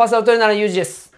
パーソナルトレーナーのゆうじです。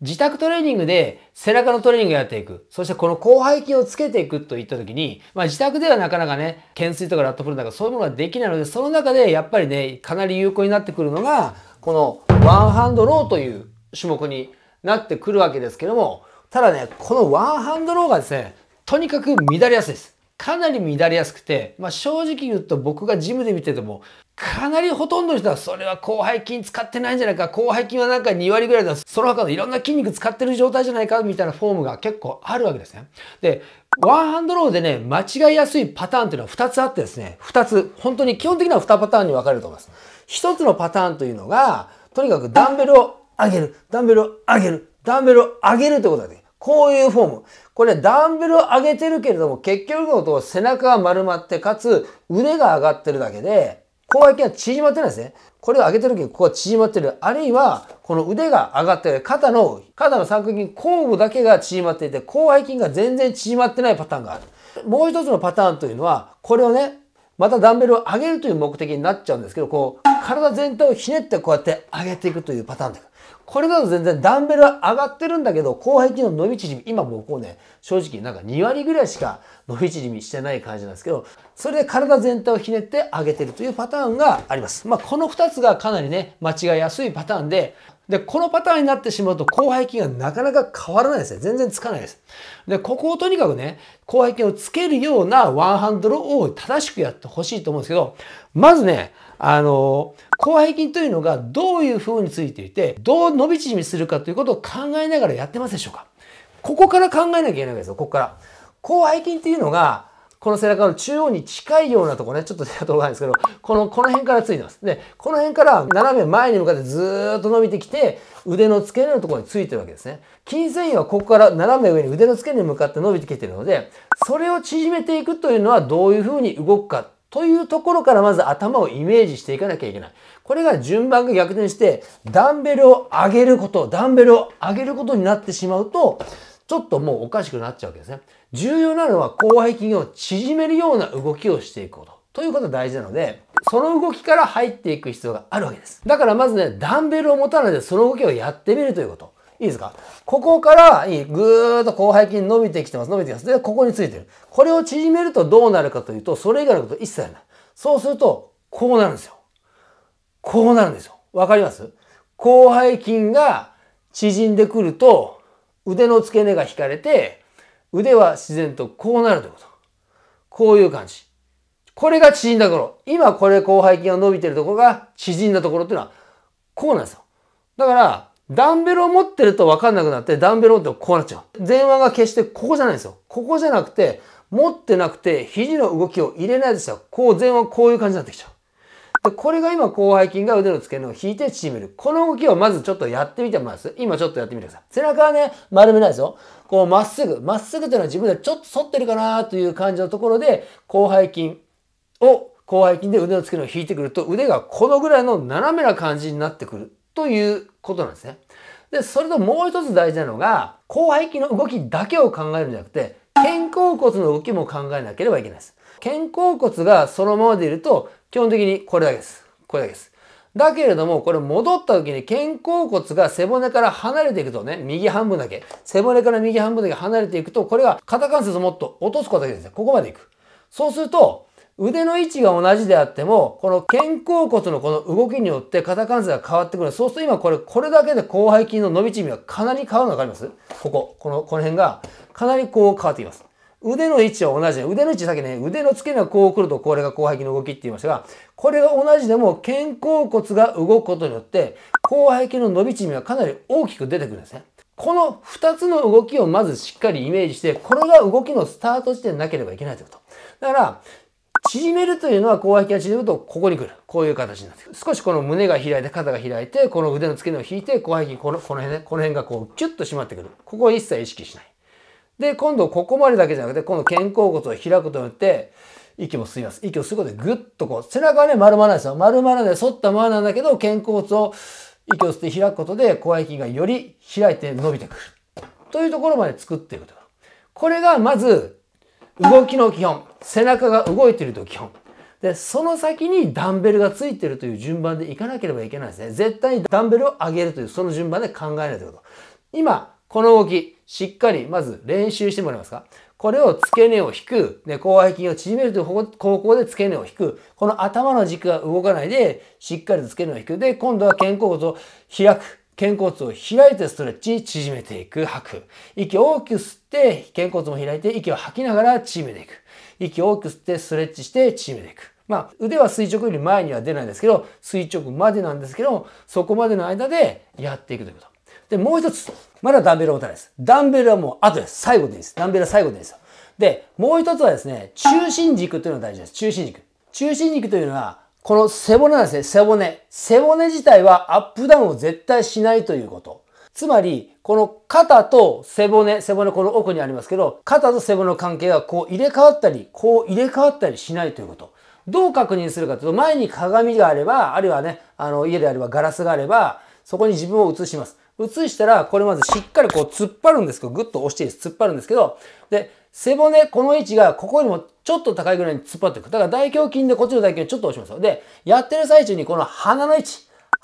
自宅トレーニングで背中のトレーニングをやっていく。そしてこの広背筋をつけていくといったときに、まあ自宅ではなかなかね、懸垂とかラットプルとかそういうものができないので、その中でやっぱりね、かなり有効になってくるのが、このワンハンドローという種目になってくるわけですけども、ただね、このワンハンドローがですね、とにかく乱れやすいです。かなり乱れやすくて、まあ、正直言うと僕がジムで見ててもかなりほとんどの人は、それは広背筋使ってないんじゃないか、広背筋はなんか2割ぐらいだ、その他のいろんな筋肉使ってる状態じゃないか、みたいなフォームが結構あるわけですね。で、ワンハンドローでね、間違いやすいパターンっていうのは2つあってですね、2つ、本当に基本的には2パターンに分かれると思います。1つのパターンというのが、とにかくダンベルを上げる、ダンベルを上げる、ダンベルを上げるってことだね。こういうフォーム。これダンベルを上げてるけれども、結局のところ背中が丸まって、かつ腕が上がってるだけで、広背筋は縮まってないですね。これを上げてる時にここが縮まってる。あるいは、この腕が上がってる。肩の、肩の三角筋、交互だけが縮まっていて、広背筋が全然縮まってないパターンがある。もう一つのパターンというのは、これをね、またダンベルを上げるという目的になっちゃうんですけど、こう、体全体をひねってこうやって上げていくというパターンで。これだと全然ダンベルは上がってるんだけど、後背筋の伸び縮み、今僕うね、正直なんか2割ぐらいしか伸び縮みしてない感じなんですけど、それで体全体をひねって上げてるというパターンがあります。まあ、この2つがかなりね、間違いやすいパターンで、で、このパターンになってしまうと、広背筋がなかなか変わらないですね。全然つかないです。で、ここをとにかくね、広背筋をつけるようなワンハンドルを正しくやってほしいと思うんですけど、まずね、あの、広背筋というのがどういう風についていて、どう伸び縮みするかということを考えながらやってますでしょうかここから考えなきゃいけないわけですよ、ここから。広背筋っていうのが、この背中の中央に近いようなとこね、ちょっと手が届かないんですけど、この、この辺からついてます。で、この辺から斜め前に向かってずーっと伸びてきて、腕の付け根のところについてるわけですね。筋繊維はここから斜め上に腕の付け根に向かって伸びてきてるので、それを縮めていくというのはどういう風に動くかというところからまず頭をイメージしていかなきゃいけない。これが順番が逆転して、ダンベルを上げること、ダンベルを上げることになってしまうと、ちょっともうおかしくなっちゃうわけですね。重要なのは広背筋を縮めるような動きをしていくこと。ということが大事なので、その動きから入っていく必要があるわけです。だからまずね、ダンベルを持たないでその動きをやってみるということ。いいですかここから、いい、ぐーっと広背筋伸びてきてます、伸びてきます。で、ここについてる。これを縮めるとどうなるかというと、それ以外のこと一切ない。そうすると、こうなるんですよ。こうなるんですよ。わかります広背筋が縮んでくると、腕の付け根が引かれて、腕は自然とこうなるということ。こういう感じ。これが縮んだ頃。今これ広背筋が伸びてるところが縮んだところっていうのは、こうなんですよ。だから、ダンベルを持ってると分かんなくなって、ダンベルを持ってこうなっちゃう。前腕が決してここじゃないんですよ。ここじゃなくて、持ってなくて、肘の動きを入れないですよ。こう、前腕こういう感じになってきちゃう。で、これが今、広背筋が腕の付け根を引いて縮める。この動きをまずちょっとやってみてもらいます。今ちょっとやってみてください。背中はね、丸めないですよ。こう、まっすぐ。まっすぐというのは自分でちょっと反ってるかなという感じのところで、広背筋を、広背筋で腕の付け根を引いてくると、腕がこのぐらいの斜めな感じになってくるということなんですね。で、それともう一つ大事なのが、広背筋の動きだけを考えるんじゃなくて、肩甲骨の動きも考えなければいけないです。肩甲骨がそのままでいると、基本的にこれだけです。これだけです。だけれども、これ戻った時に肩甲骨が背骨から離れていくとね、右半分だけ、背骨から右半分だけ離れていくと、これが肩関節をもっと落とすことだけですね。ここまでいく。そうすると、腕の位置が同じであっても、この肩甲骨のこの動きによって肩関節が変わってくる。そうすると今これ、これだけで広背筋の伸び縮みがかなり変わるのわかりますここ、この、この辺がかなりこう変わってきます。腕の位置は同じ腕の位置さっきね、腕の付け根がこう来ると、これが後背筋の動きって言いましたが、これが同じでも肩甲骨が動くことによって、後背筋の伸び縮みはかなり大きく出てくるんですね。この2つの動きをまずしっかりイメージして、これが動きのスタート地点なければいけないということ。だから、縮めるというのは、後背筋が縮むと、ここに来る。こういう形になってくる。少しこの胸が開いて、肩が開いて、この腕の付け根を引いて、後背筋、この、この辺ね、この辺がこう、キュッと締まってくる。ここを一切意識しない。で、今度ここまでだけじゃなくて、今度肩甲骨を開くことによって、息も吸います。息を吸うことでぐっとこう、背中はね、丸まらないですよ。丸まらないで反ったままなんだけど、肩甲骨を息を吸って開くことで、小背筋がより開いて伸びてくる。というところまで作っていくと。これがまず、動きの基本。背中が動いていると基本。で、その先にダンベルがついてるという順番でいかなければいけないですね。絶対にダンベルを上げるという、その順番で考えないということ。今、この動き、しっかりまず練習してもらえますかこれを付け根を引く、で、広背筋を縮めるという方向で付け根を引く。この頭の軸が動かないで、しっかりと付け根を引く。で、今度は肩甲骨を開く。肩甲骨を開いてストレッチ、縮めていく、吐く。息を大きく吸って、肩甲骨も開いて、息を吐きながら縮めていく。息を大きく吸って、ストレッチして、縮めていく。まあ、腕は垂直より前には出ないんですけど、垂直までなんですけど、そこまでの間でやっていくということ。で、もう一つ、まだダンベルは持たないです。ダンベルはもう後です。最後でいいです。ダンベルは最後でいいですよ。で、もう一つはですね、中心軸というのが大事です。中心軸。中心軸というのは、この背骨なんですね。背骨。背骨自体はアップダウンを絶対しないということ。つまり、この肩と背骨、背骨この奥にありますけど、肩と背骨の関係がこう入れ替わったり、こう入れ替わったりしないということ。どう確認するかというと、前に鏡があれば、あるいはね、あの家であればガラスがあれば、そこに自分を映します。移したら、これまずしっかりこう突っ張るんですけど、ぐっと押していいです。突っ張るんですけど、で、背骨、この位置が、ここよりもちょっと高いぐらいに突っ張っていく。だから大胸筋でこっちの大胸筋ちょっと押しますよ。で、やってる最中にこの鼻の位置、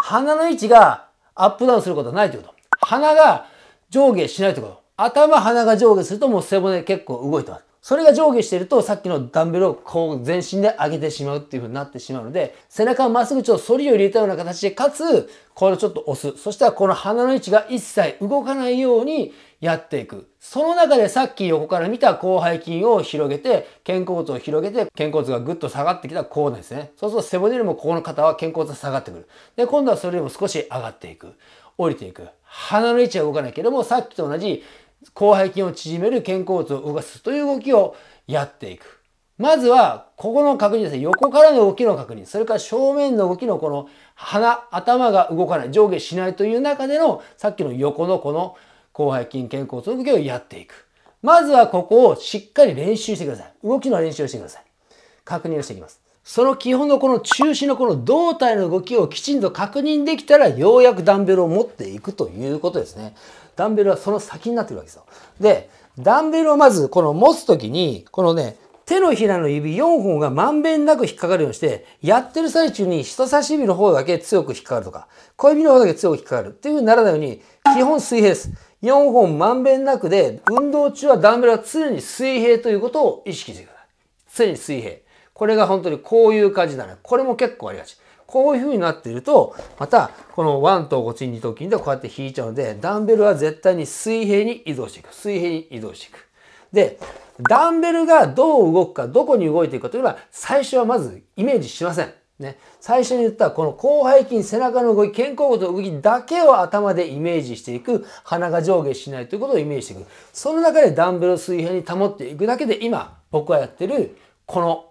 鼻の位置がアップダウンすることはないということ。鼻が上下しないということ。頭、鼻が上下するともう背骨結構動いてます。それが上下してるとさっきのダンベルをこう全身で上げてしまうっていう風になってしまうので背中をまっすぐちょっと反りを入れたような形でかつこれをちょっと押すそしたらこの鼻の位置が一切動かないようにやっていくその中でさっき横から見た広背筋を広げて肩甲骨を広げて肩甲骨がぐっと下がってきたこうですねそうすると背骨よりもここの肩は肩甲骨が下がってくるで今度はそれよりも少し上がっていく降りていく鼻の位置は動かないけどもさっきと同じ広背筋を縮める肩甲骨を動かすという動きをやっていく。まずは、ここの確認ですね。横からの動きの確認。それから正面の動きのこの鼻、頭が動かない、上下しないという中での、さっきの横のこの広背筋、肩甲骨の動きをやっていく。まずはここをしっかり練習してください。動きの練習をしてください。確認をしていきます。その基本のこの中心のこの胴体の動きをきちんと確認できたら、ようやくダンベルを持っていくということですね。ダンベルはその先になってくるわけですよ。で、ダンベルをまずこの持つときに、このね、手のひらの指4本がまんべんなく引っかかるようにして、やってる最中に人差し指の方だけ強く引っかかるとか、小指の方だけ強く引っかかるっていうふうにならないように、基本水平です。4本まんべんなくで、運動中はダンベルは常に水平ということを意識してください。常に水平。これが本当にこういう感じだね。これも結構ありがち。こういう風になっていると、また、この1と5チン2と筋でこうやって引いちゃうので、ダンベルは絶対に水平に移動していく。水平に移動していく。で、ダンベルがどう動くか、どこに動いていくかというのは、最初はまずイメージしません。ね、最初に言ったこの広背筋、背中の動き、肩甲骨の動きだけを頭でイメージしていく、鼻が上下しないということをイメージしていく。その中でダンベルを水平に保っていくだけで、今僕がやってるこの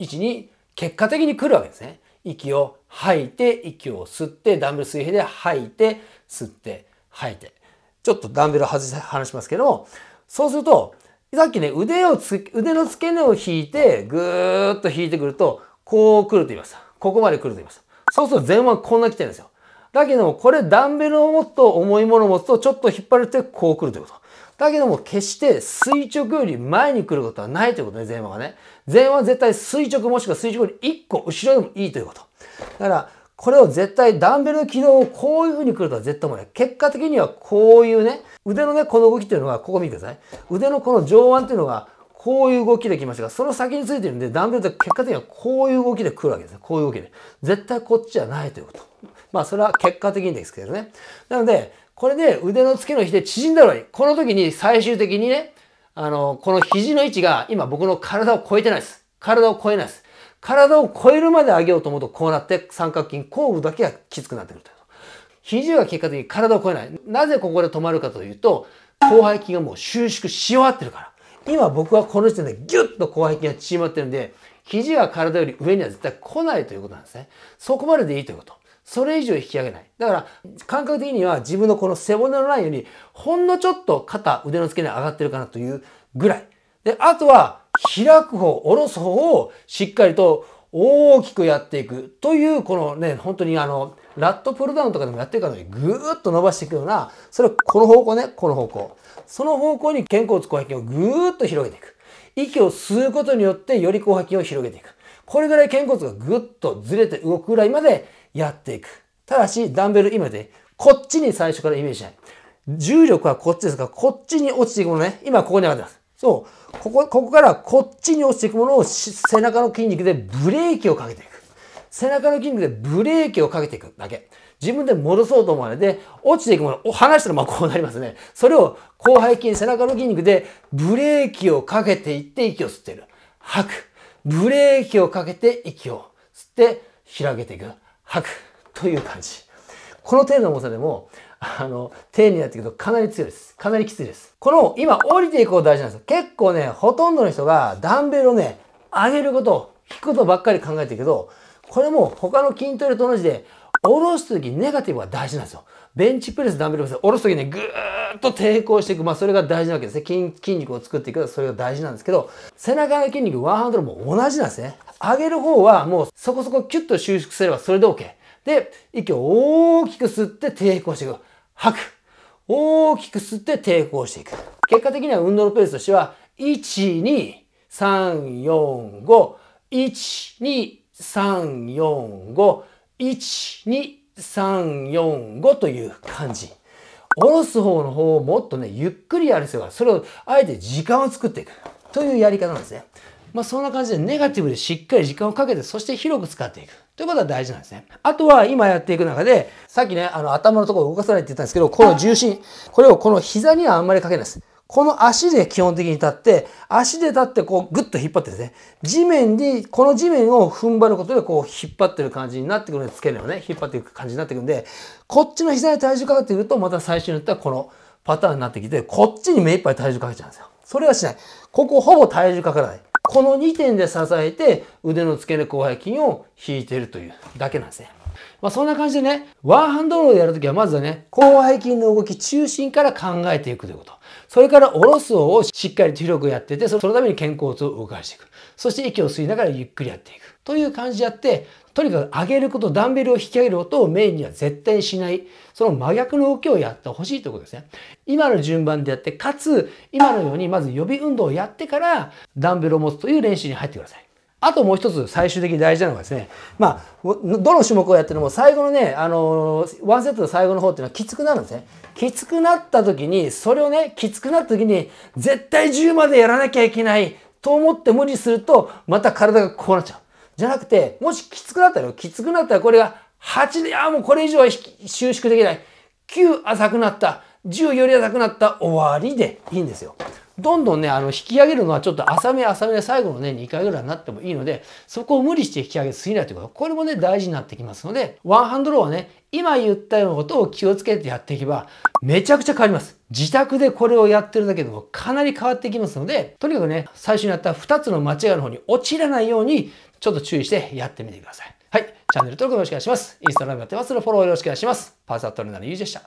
位置に結果的に来るわけですね。息を吐いて、息を吸って、ダンベル水平で吐いて、吸って、吐いて。ちょっとダンベル外し、離しますけども、そうすると、さっきね、腕をつ、腕の付け根を引いて、ぐーっと引いてくると、こう来ると言いました。ここまで来ると言いました。そうすると前腕こんな来てるんですよ。だけども、これダンベルを持つと重いものを持つと、ちょっと引っ張れてこう来るということ。だけども決して垂直より前に来ることはないということね、前腕がね。前腕は絶対垂直もしくは垂直より一個後ろでもいいということ。だから、これを絶対ダンベルの軌道をこういう風に来るとは絶対もない。結果的にはこういうね、腕のね、この動きっていうのは、ここ見てください。腕のこの上腕っていうのが、こういう動きで来ましたが、その先についてるんで、ダンベルって結果的にはこういう動きで来るわけですね。こういう動きで。絶対こっちじゃないということ。まあ、それは結果的にですけどね。なので、これで腕の付けの比で縮んだらいい。この時に最終的にね、あの、この肘の位置が今僕の体を超えてないです。体を超えないです。体を超えるまで上げようと思うとこうなって三角筋、後部だけがきつくなってくると。肘は結果的に体を超えない。なぜここで止まるかというと、後背筋がもう収縮し終わってるから。今僕はこの時点でギュッと後背筋が縮まってるんで、肘が体より上には絶対来ないということなんですね。そこまででいいということ。それ以上引き上げない。だから、感覚的には自分のこの背骨のラインより、ほんのちょっと肩、腕の付け根上がってるかなというぐらい。で、あとは、開く方、下ろす方をしっかりと大きくやっていくという、このね、本当にあの、ラットプルダウンとかでもやってるかのようにぐーっと伸ばしていくような、それをこの方向ね、この方向。その方向に肩甲骨広背筋をぐーっと広げていく。息を吸うことによってより広背筋を広げていく。これぐらい肩甲骨がぐっとずれて動くぐらいまでやっていく。ただし、ダンベル今で、こっちに最初からイメージしない。重力はこっちですから、こっちに落ちていくものね。今ここに上がってます。そう。ここ、ここからこっちに落ちていくものを背中の筋肉でブレーキをかけていく。背中の筋肉でブレーキをかけていくだけ。自分で戻そうと思わないで、落ちていくものを離したらまあこうなりますね。それを後背筋、背中の筋肉でブレーキをかけていって息を吸っている。吐く。ブレーキをかけて息を吸って開けていく。吐くという感じ。この程度の重さでも、あの、丁寧になっていくとかなり強いです。かなりきついです。この、今降りていくこう大事なんですよ。結構ね、ほとんどの人がダンベルをね、上げること、引くことばっかり考えてるけど、これも他の筋トレと同じで、下ろすときネガティブが大事なんですよ。ベンチプレス、ダンベルプレス、下ろすときにぐーっと抵抗していく。まあ、それが大事なわけですね筋。筋肉を作っていく。それが大事なんですけど、背中の筋肉、ワンハンドルも同じなんですね。上げる方はもうそこそこキュッと収縮すればそれで OK。で、息を大きく吸って抵抗していく。吐く。大きく吸って抵抗していく。結果的には運動のペースとしては、1、2、3、4、5、1、2、3、4、5、1、2、3、4、5という感じ。下ろす方の方をもっとね、ゆっくりやる必要がある。それをあえて時間を作っていく。というやり方なんですね。まあ、そんな感じでネガティブでしっかり時間をかけて、そして広く使っていく。ということは大事なんですね。あとは今やっていく中で、さっきね、あの頭のところを動かさないって言ったんですけど、この重心、これをこの膝にはあんまりかけないです。この足で基本的に立って、足で立ってこうグッと引っ張ってですね、地面に、この地面を踏ん張ることでこう引っ張ってる感じになってくるんで、付け根をね、引っ張っていく感じになってくるんで、こっちの膝に体重かかってくると、また最初に言ったらこのパターンになってきて、こっちに目いっぱい体重かけちゃうんですよ。それはしない。ここほぼ体重かからない。この2点で支えて腕の付け根広背筋を引いてるというだけなんですね。まあ、そんな感じでね、ワンハンドローでやるときはまずはね、広背筋の動き中心から考えていくということ。それから下ろすをしっかりと広くやってて、そのために肩甲骨を動かしていく。そして息を吸いながらゆっくりやっていく。という感じでやって、とにかく上げること、ダンベルを引き上げる音をメインには絶対にしない。その真逆の動きをやってほしいということですね。今の順番でやって、かつ、今のようにまず予備運動をやってから、ダンベルを持つという練習に入ってください。あともう一つ最終的に大事なのがですね、まあ、どの種目をやっても最後のね、あのー、ワンセットの最後の方っていうのはきつくなるんですね。きつくなった時に、それをね、きつくなった時に、絶対10までやらなきゃいけないと思って無理すると、また体がこうなっちゃう。じゃなくて、もしきつくなったら、きつくなったらこれが8で、あもうこれ以上は収縮できない。9浅くなった。10より浅くなった。終わりでいいんですよ。どんどんね、あの、引き上げるのはちょっと浅め浅めで最後のね、2回ぐらいになってもいいので、そこを無理して引き上げすぎないということ。これもね、大事になってきますので、ワンハンドローはね、今言ったようなことを気をつけてやっていけば、めちゃくちゃ変わります。自宅でこれをやってるだけでもかなり変わってきますので、とにかくね、最初にやった2つの間違いの方に落ちらないように、ちょっと注意してやってみてください。はい。チャンネル登録よろしくお願いします。インスタラムやってますのでフォローよろしくお願いします。パーサートルナのゆうじでした。